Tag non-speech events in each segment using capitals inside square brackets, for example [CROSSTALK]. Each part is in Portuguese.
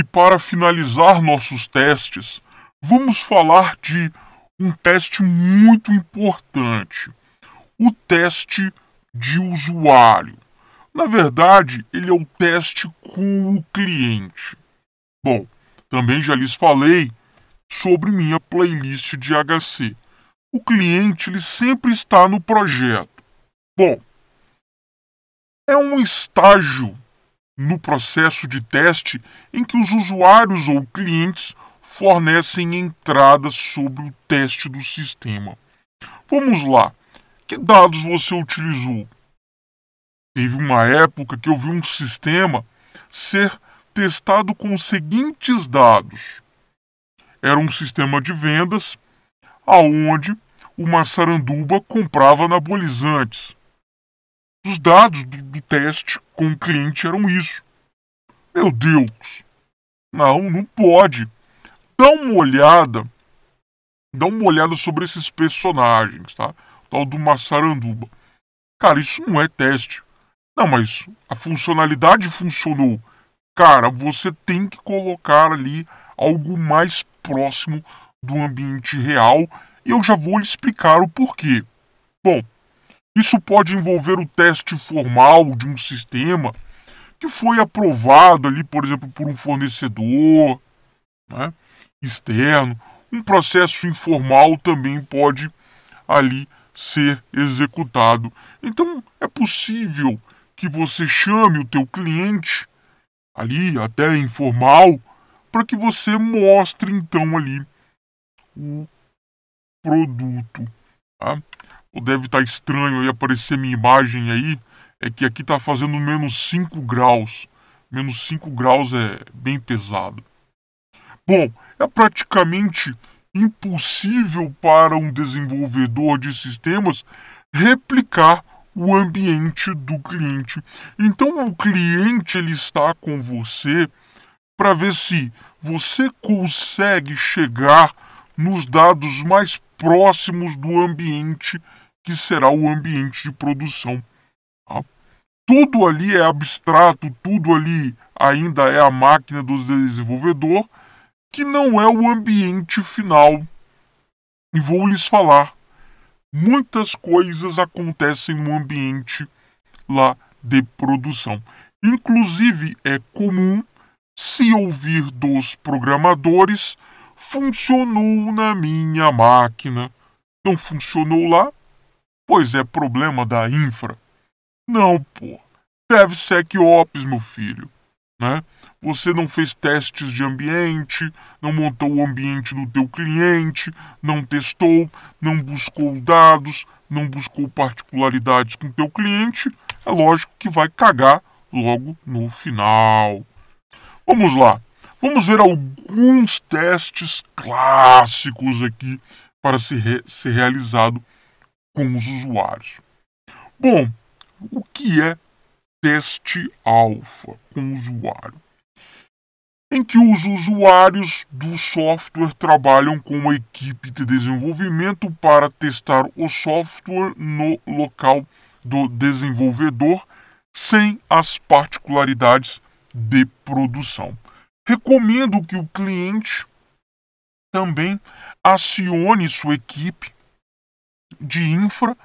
E para finalizar nossos testes, vamos falar de um teste muito importante: o teste de usuário. Na verdade, ele é o teste com o cliente. Bom, também já lhes falei sobre minha playlist de HC. O cliente ele sempre está no projeto. Bom, é um estágio no processo de teste em que os usuários ou clientes fornecem entradas sobre o teste do sistema. Vamos lá. Que dados você utilizou? Teve uma época que eu vi um sistema ser testado com os seguintes dados. Era um sistema de vendas aonde o saranduba comprava anabolizantes. Os dados do, do teste com o cliente eram isso. Meu Deus! Não, não pode. Dá uma olhada. Dá uma olhada sobre esses personagens, tá? O tal do Massaranduba. Cara, isso não é teste. Não, mas a funcionalidade funcionou. Cara, você tem que colocar ali algo mais próximo do ambiente real e eu já vou lhe explicar o porquê. Bom, isso pode envolver o teste formal de um sistema que foi aprovado ali, por exemplo, por um fornecedor né, externo. Um processo informal também pode ali ser executado. Então é possível que você chame o teu cliente ali até informal para que você mostre então ali o produto. Tá? ou deve estar tá estranho aí aparecer minha imagem aí, é que aqui está fazendo menos 5 graus. Menos 5 graus é bem pesado. Bom, é praticamente impossível para um desenvolvedor de sistemas replicar o ambiente do cliente. Então o cliente ele está com você para ver se você consegue chegar nos dados mais próximos do ambiente que será o ambiente de produção. Tá? Tudo ali é abstrato, tudo ali ainda é a máquina do desenvolvedor, que não é o ambiente final. E vou lhes falar: muitas coisas acontecem no ambiente lá de produção. Inclusive, é comum se ouvir dos programadores: funcionou na minha máquina. Não funcionou lá, pois é problema da infra. Não, pô. Deve ser que ops, meu filho. Né? Você não fez testes de ambiente, não montou o ambiente do teu cliente, não testou, não buscou dados, não buscou particularidades com teu cliente. É lógico que vai cagar logo no final. Vamos lá. Vamos ver alguns testes clássicos aqui para ser, re ser realizado com os usuários. Bom, o que é teste alfa com usuário? Em que os usuários do software trabalham com uma equipe de desenvolvimento para testar o software no local do desenvolvedor sem as particularidades de produção. Recomendo que o cliente também acione sua equipe de infra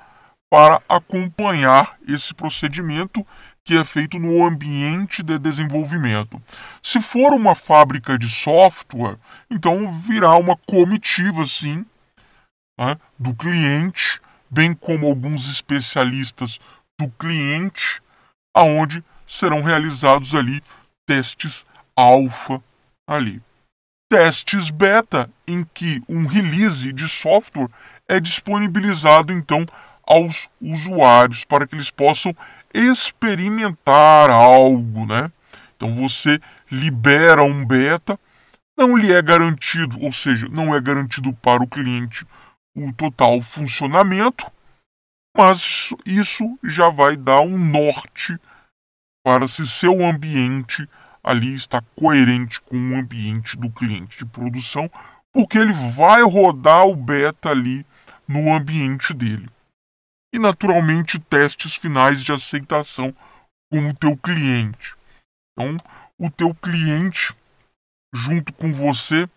para acompanhar esse procedimento que é feito no ambiente de desenvolvimento. Se for uma fábrica de software, então virá uma comitiva, sim, né, do cliente, bem como alguns especialistas do cliente, aonde serão realizados ali testes alfa ali testes beta, em que um release de software é disponibilizado então aos usuários para que eles possam experimentar algo, né? Então você libera um beta, não lhe é garantido, ou seja, não é garantido para o cliente o total funcionamento, mas isso já vai dar um norte para se seu ambiente ali está coerente com o ambiente do cliente de produção, porque ele vai rodar o beta ali no ambiente dele. E naturalmente testes finais de aceitação com o teu cliente. Então, o teu cliente junto com você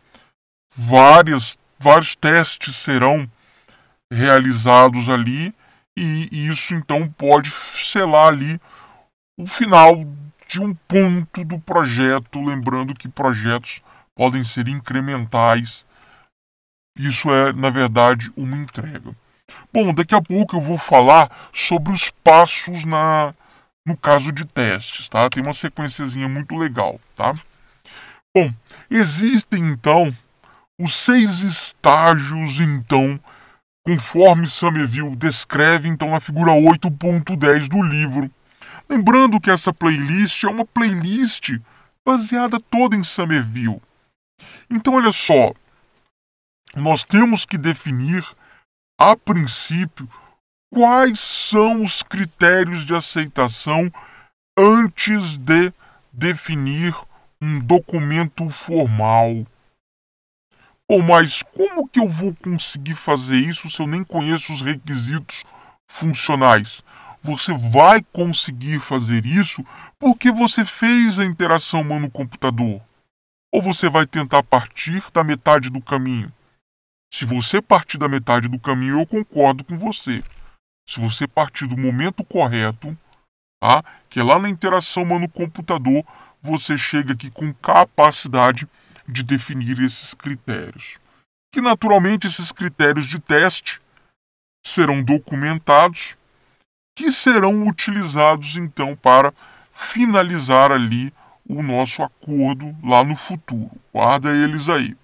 várias vários testes serão realizados ali e isso então pode selar ali o final de um ponto do projeto, lembrando que projetos podem ser incrementais. Isso é, na verdade, uma entrega. Bom, daqui a pouco eu vou falar sobre os passos na no caso de testes, tá? Tem uma sequenciazinha muito legal, tá? Bom, existem então os seis estágios então conforme Somerville descreve então na figura 8.10 do livro Lembrando que essa playlist é uma playlist baseada toda em Summerville. Então, olha só, nós temos que definir, a princípio, quais são os critérios de aceitação antes de definir um documento formal. ou mas como que eu vou conseguir fazer isso se eu nem conheço os requisitos funcionais? Você vai conseguir fazer isso porque você fez a interação humano-computador. Ou você vai tentar partir da metade do caminho. Se você partir da metade do caminho, eu concordo com você. Se você partir do momento correto, tá? que é lá na interação humano-computador, você chega aqui com capacidade de definir esses critérios. Que naturalmente esses critérios de teste serão documentados que serão utilizados então para finalizar ali o nosso acordo lá no futuro. Guarda eles aí.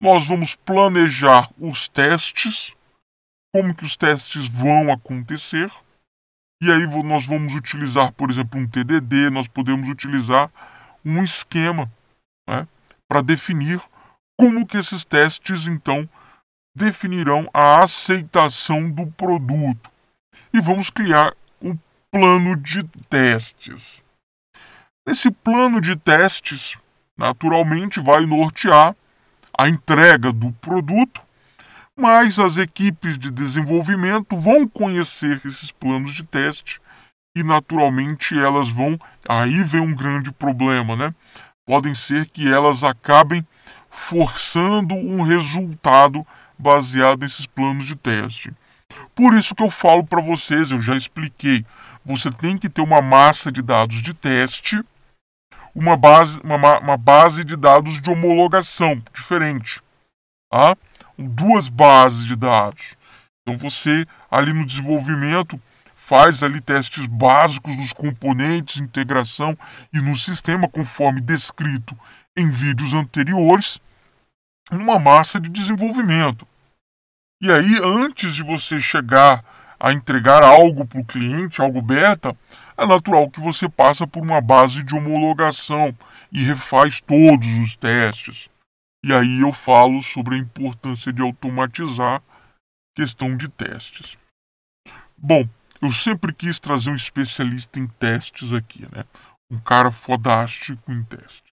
Nós vamos planejar os testes, como que os testes vão acontecer. E aí nós vamos utilizar, por exemplo, um TDD, nós podemos utilizar um esquema né, para definir como que esses testes, então, definirão a aceitação do produto e vamos criar um plano de testes. Nesse plano de testes, naturalmente, vai nortear a entrega do produto, mas as equipes de desenvolvimento vão conhecer esses planos de teste e, naturalmente, elas vão. Aí vem um grande problema, né? Podem ser que elas acabem forçando um resultado baseado nesses planos de teste. Por isso que eu falo para vocês, eu já expliquei, você tem que ter uma massa de dados de teste, uma base, uma, uma base de dados de homologação diferente. Tá? Duas bases de dados. Então você, ali no desenvolvimento, faz ali testes básicos nos componentes, integração e no sistema, conforme descrito em vídeos anteriores, uma massa de desenvolvimento. E aí, antes de você chegar a entregar algo para o cliente, algo beta, é natural que você passa por uma base de homologação e refaz todos os testes. E aí eu falo sobre a importância de automatizar questão de testes. Bom, eu sempre quis trazer um especialista em testes aqui, né? Um cara fodástico em testes.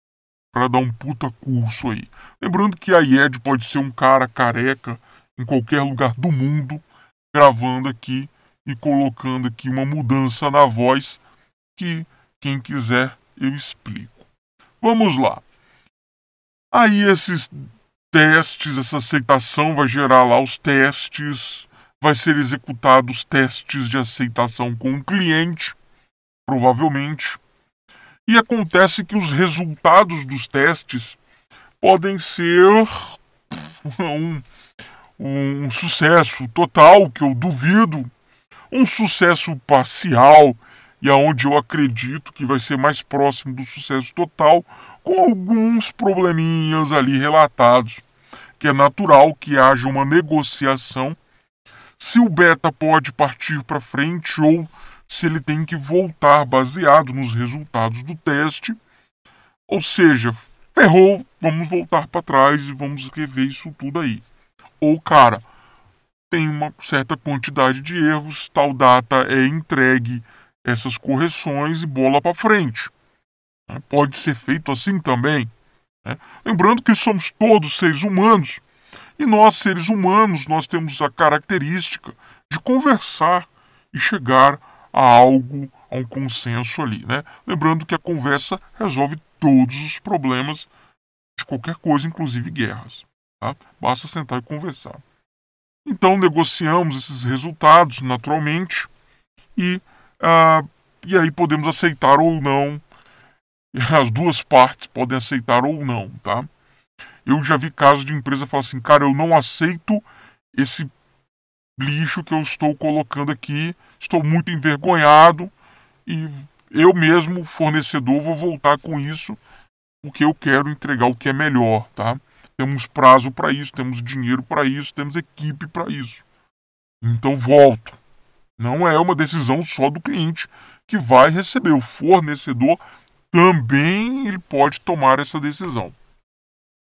Para dar um puta curso aí. Lembrando que a IED pode ser um cara careca em qualquer lugar do mundo, gravando aqui e colocando aqui uma mudança na voz que quem quiser eu explico. Vamos lá. Aí esses testes, essa aceitação vai gerar lá os testes, vai ser executados testes de aceitação com o cliente, provavelmente. E acontece que os resultados dos testes podem ser [LAUGHS] um, um sucesso total, que eu duvido, um sucesso parcial, e aonde eu acredito que vai ser mais próximo do sucesso total, com alguns probleminhas ali relatados, que é natural que haja uma negociação se o beta pode partir para frente ou se ele tem que voltar baseado nos resultados do teste. Ou seja, ferrou, vamos voltar para trás e vamos rever isso tudo aí ou cara, tem uma certa quantidade de erros, tal data é entregue essas correções e bola para frente. Né? Pode ser feito assim também. Né? Lembrando que somos todos seres humanos e nós, seres humanos, nós temos a característica de conversar e chegar a algo, a um consenso ali. Né? Lembrando que a conversa resolve todos os problemas de qualquer coisa, inclusive guerras. Tá? Basta sentar e conversar. Então negociamos esses resultados naturalmente e, ah, e aí podemos aceitar ou não. As duas partes podem aceitar ou não, tá? Eu já vi casos de empresa falar assim, cara, eu não aceito esse lixo que eu estou colocando aqui, estou muito envergonhado e eu mesmo, fornecedor, vou voltar com isso porque eu quero entregar o que é melhor, tá? temos prazo para isso, temos dinheiro para isso, temos equipe para isso. Então volto. Não é uma decisão só do cliente que vai receber. O fornecedor também ele pode tomar essa decisão.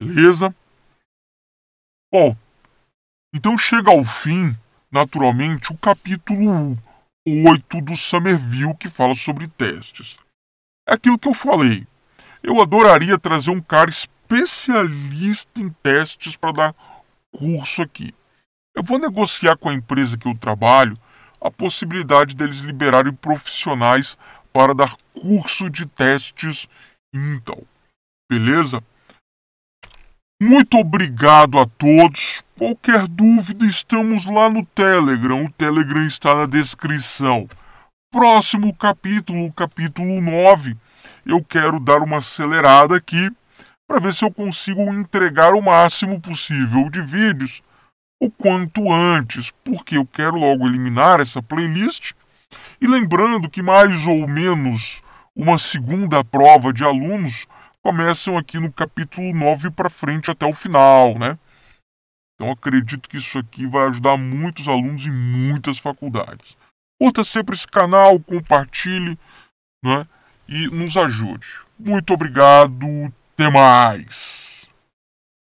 Beleza? Bom, então chega ao fim, naturalmente, o capítulo 8 do Summerview que fala sobre testes. É aquilo que eu falei. Eu adoraria trazer um cara especialista em testes para dar curso aqui. Eu vou negociar com a empresa que eu trabalho a possibilidade deles liberarem profissionais para dar curso de testes Intel. Beleza? Muito obrigado a todos. Qualquer dúvida, estamos lá no Telegram. O Telegram está na descrição. Próximo capítulo, capítulo 9. Eu quero dar uma acelerada aqui para ver se eu consigo entregar o máximo possível de vídeos o quanto antes, porque eu quero logo eliminar essa playlist. E lembrando que mais ou menos uma segunda prova de alunos começam aqui no capítulo 9 para frente até o final, né? Então acredito que isso aqui vai ajudar muitos alunos em muitas faculdades. Curta sempre esse canal, compartilhe né? e nos ajude. Muito obrigado, até mais!